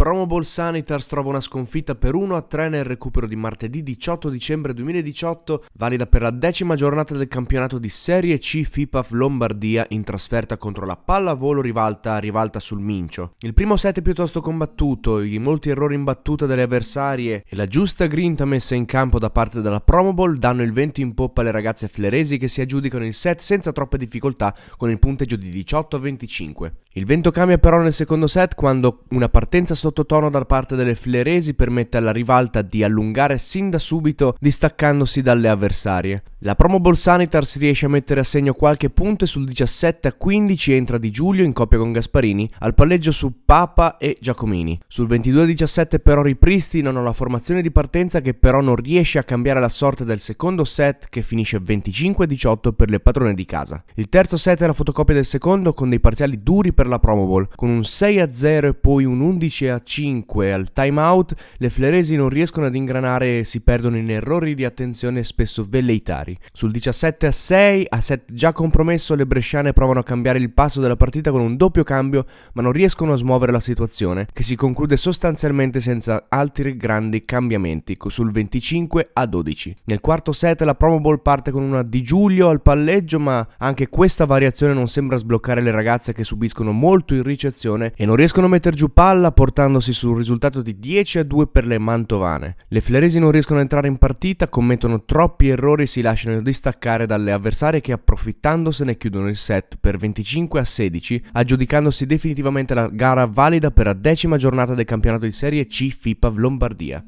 Promo Ball Sanitars trova una sconfitta per 1-3 nel recupero di martedì 18 dicembre 2018, valida per la decima giornata del campionato di Serie C FIPAF Lombardia in trasferta contro la Pallavolo Rivalta Rivalta sul Mincio. Il primo set è piuttosto combattuto, i molti errori in battuta delle avversarie e la giusta grinta messa in campo da parte della Promo Ball danno il vento in poppa alle ragazze fleresi che si aggiudicano il set senza troppe difficoltà con il punteggio di 18-25. Il vento cambia però nel secondo set quando una partenza sotto sottotono da parte delle fileresi permette alla rivalta di allungare sin da subito distaccandosi dalle avversarie. La promo Bolsanitars riesce a mettere a segno qualche punto e sul 17 a 15 entra Di Giulio in coppia con Gasparini al palleggio su Papa e Giacomini. Sul 22 a 17 però ripristinano la formazione di partenza che però non riesce a cambiare la sorte del secondo set che finisce 25 a 18 per le padrone di casa. Il terzo set è la fotocopia del secondo con dei parziali duri per la promo ball, con un 6 a 0 e poi un 11 a 5 al time out, le fleresi non riescono ad ingranare e si perdono in errori di attenzione spesso velleitari pari. Sul 17 a 6, a set già compromesso, le bresciane provano a cambiare il passo della partita con un doppio cambio, ma non riescono a smuovere la situazione, che si conclude sostanzialmente senza altri grandi cambiamenti, sul 25 a 12. Nel quarto set la Promo Ball parte con una di Giulio al palleggio, ma anche questa variazione non sembra sbloccare le ragazze che subiscono molto in ricezione e non riescono a mettere giù palla portandosi sul risultato di 10 a 2 per le mantovane. Le fleresi non riescono a entrare in partita, commettono troppi errori e si lasciano International distaccare dalle avversarie che approfittandosene chiudono il set per 25 a 16, aggiudicandosi definitivamente la gara valida per la decima giornata del campionato di Serie C FIPA Lombardia.